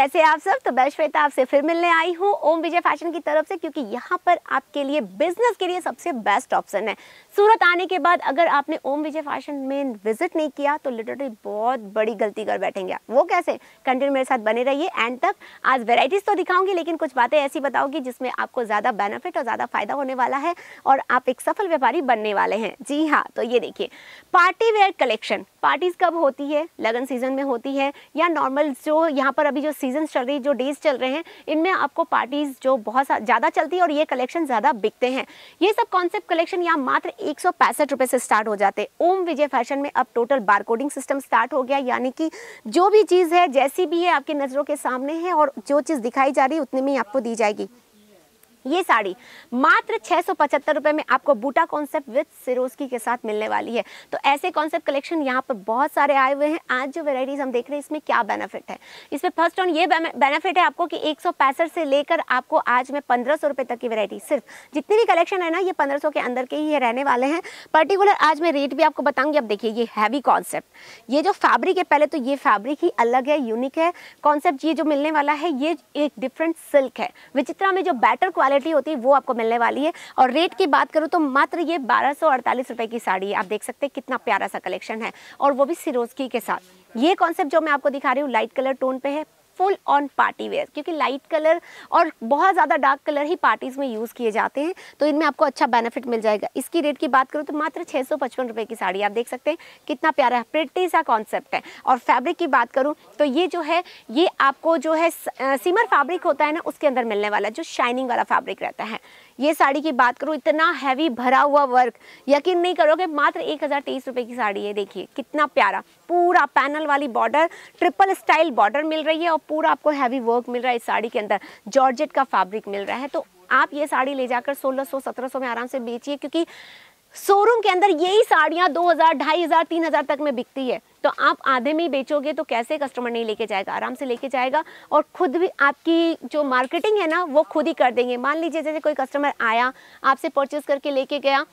कैसे आप सब तो मैं श्वेता आपसे फिर मिलने आई हूँ ओम विजय फैशन की तरफ से क्योंकि यहाँ पर आपके लिए बिजनेस के लिए सबसे बेस्ट ऑप्शन है सूरत आने के बाद अगर आपने ओम विजय फैशन में विजिट नहीं किया तो लिटरली बहुत बड़ी गलती कर बैठेंगे आप वो कैसे कंटिन्यू मेरे साथ बने रहिए एंड तक आज वेराइटीज़ तो दिखाऊंगी लेकिन कुछ बातें ऐसी बताऊंगी जिसमें आपको ज़्यादा बेनिफिट और ज़्यादा फायदा होने वाला है और आप एक सफल व्यापारी बनने वाले हैं जी हाँ तो ये देखिए पार्टी वेयर कलेक्शन पार्टीज़ कब होती है लगन सीजन में होती है या नॉर्मल जो यहाँ पर अभी जो सीजन चल रही जो डेज चल रहे हैं इनमें आपको पार्टीज़ जो बहुत ज़्यादा चलती है और ये कलेक्शन ज़्यादा बिकते हैं ये सब कॉन्सेप्ट कलेक्शन यहाँ मात्र एक सौ से स्टार्ट हो जाते हैं ओम विजय फैशन में अब टोटल बारकोडिंग सिस्टम स्टार्ट हो गया यानी कि जो भी चीज़ है जैसी भी है आपकी नज़रों के सामने है और जो चीज़ दिखाई जा रही है उतने में आपको दी जाएगी ये साड़ी मात्र छः सौ पचहत्तर रुपये में आपको बूटा कॉन्सेप्ट विद सिरोस्की के साथ मिलने वाली है तो ऐसे कॉन्सेप्ट कलेक्शन यहाँ पर बहुत सारे आए हुए हैं आज जो वेराइटीज़ हम देख रहे हैं इसमें क्या बेनिफिट है इसमें फर्स्ट ऑन ये बेनिफिट है आपको कि एक से लेकर आपको आज में पंद्रह सौ तक की वेरायटी सिर्फ जितनी भी कलेक्शन है ना ये पंद्रह के अंदर के ही रहने वाले हैं पर्टिकुलर आज मैं रेट भी आपको बताऊँगी अब देखिए ये हैवी कॉन्सेप्ट ये जो फैब्रिक है पहले तो ये फैब्रिक ही अलग है यूनिक है कॉन्सेप्ट ये जो मिलने वाला है ये एक डिफरेंट सिल्क है विचित्रा में जो बेटर क्वालिटी क्वालिटी होती है वो आपको मिलने वाली है और रेट की बात करूँ तो मात्र ये बारह रुपए की साड़ी है आप देख सकते हैं कितना प्यारा सा कलेक्शन है और वो भी सिरोजकी के साथ ये कॉन्सेप्ट जो मैं आपको दिखा रही हूँ लाइट कलर टोन पे है फुल ऑन पार्टी वेयर क्योंकि लाइट कलर और बहुत ज़्यादा डार्क कलर ही पार्टीज़ में यूज़ किए जाते हैं तो इनमें आपको अच्छा बेनिफिट मिल जाएगा इसकी रेट की बात करूँ तो मात्र छः रुपए की साड़ी आप देख सकते हैं कितना प्यारा है प्रिटी सा कॉन्सेप्ट है और फैब्रिक की बात करूँ तो ये जो है ये आपको जो है सीमर फैब्रिक होता है ना उसके अंदर मिलने वाला जो शाइनिंग वाला फैब्रिक रहता है ये साड़ी की बात करूँ इतना हैवी भरा हुआ वर्क यकीन नहीं करोगे मात्र एक हज़ार तेईस की साड़ी है देखिए कितना प्यारा पूरा पैनल वाली बॉर्डर ट्रिपल स्टाइल बॉर्डर मिल रही है और पूरा आपको हैवी वर्क मिल रहा है इस साड़ी के अंदर जॉर्जेट का फैब्रिक मिल रहा है तो आप ये साड़ी ले जाकर 1600 1700 में आराम से बेचिए क्योंकि शोरूम के अंदर यही साड़ियाँ दो हज़ार ढाई हज़ार तीन हज़ार तक में बिकती है तो आप आधे में ही बेचोगे तो कैसे कस्टमर नहीं लेके जाएगा आराम से लेके जाएगा और खुद भी आपकी जो मार्केटिंग है ना वो खुद ही कर देंगे मान लीजिए जैसे कोई कस्टमर आया आपसे परचेज़ करके लेके गया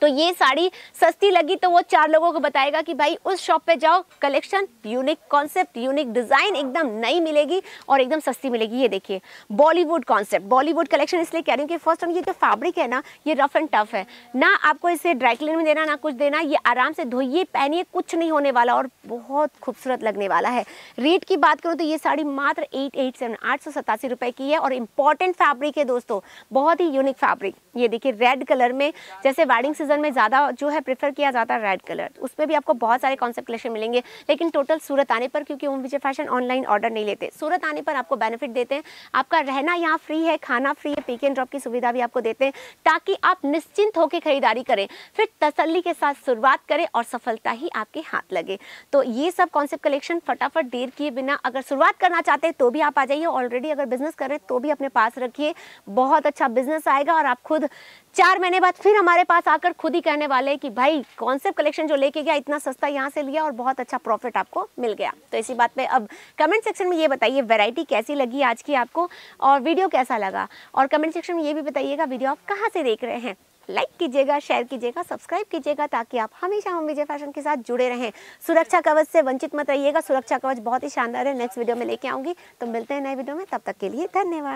तो ये साड़ी सस्ती लगी तो वो चार लोगों को बताएगा कि भाई उस शॉप पे जाओ collection unique concept unique design एकदम नई मिलेगी और एकदम सस्ती मिलेगी ये देखिए बॉलीवुड कॉन्सेप्ट बॉलीवुड कलेक्शन इसलिए कह रही हूँ कि फर्स्ट टाइम ये जो फैब्रिक है ना ये रफ एंड टफ है ना आपको इसे ड्राई क्लीन में देना ना कुछ देना ये आराम से धोइए पहनिए कुछ नहीं होने वाला और बहुत खूबसूरत लगने वाला है रेट की बात करूँ तो ये साड़ी मात्र एट एट सेवन आठ सौ सतासी की है और इम्पॉर्टेंट फैब्रिक है दोस्तों बहुत ही यूनिक फैब्रिक ये देखिए रेड कलर में जैसे वेडिंग सीजन सीज़न में ज़्यादा जो है प्रेफर किया जाता है रेड कलर उसमें भी आपको बहुत सारे कॉन्सेप्ट कलेक्शन मिलेंगे लेकिन टोटल सूरत आने पर क्योंकि Om Vijay fashion online order नहीं लेते सूरत आने पर आपको बेनिफिट देते हैं आपका रहना यहाँ फ्री है खाना फ्री है पिक एंड ड्रॉप की सुविधा भी आपको देते हैं ताकि आप निश्चिंत होकर खरीदारी करें फिर तसली के साथ शुरुआत करें और सफलता ही आपके हाथ लगे तो ये सब कॉन्सेप्ट कलेक्शन फटाफट देर किए बिना अगर शुरुआत करना चाहते हैं तो भी आप आ जाइए ऑलरेडी अगर बिजनेस कर रहे हैं तो भी अपने पास रखिए बहुत अच्छा बिजनेस आएगा और आप खुद चार महीने बाद फिर हमारे पास आकर खुद ही कहने वाले कि भाई कॉन्सेप्ट कलेक्शन जो लेके गया इतना सस्ता यहाँ से लिया और बहुत अच्छा प्रॉफिट आपको मिल गया तो इसी बात पे अब कमेंट सेक्शन में ये बताइए वेराइटी कैसी लगी आज की आपको और वीडियो कैसा लगा और कमेंट सेक्शन में ये भी बताइएगा वीडियो आप कहाँ से देख रहे हैं लाइक कीजिएगा शेयर कीजिएगा सब्सक्राइब कीजिएगा ताकि आप हमेशा हम विजय फैशन के साथ जुड़े रहें सुरक्षा कवच से वंचित मत रहिएगा सुरक्षा कवच बहुत ही शानदार है नेक्स्ट वीडियो में लेके आऊँगी तो मिलते हैं नए वीडियो में तब तक के लिए धन्यवाद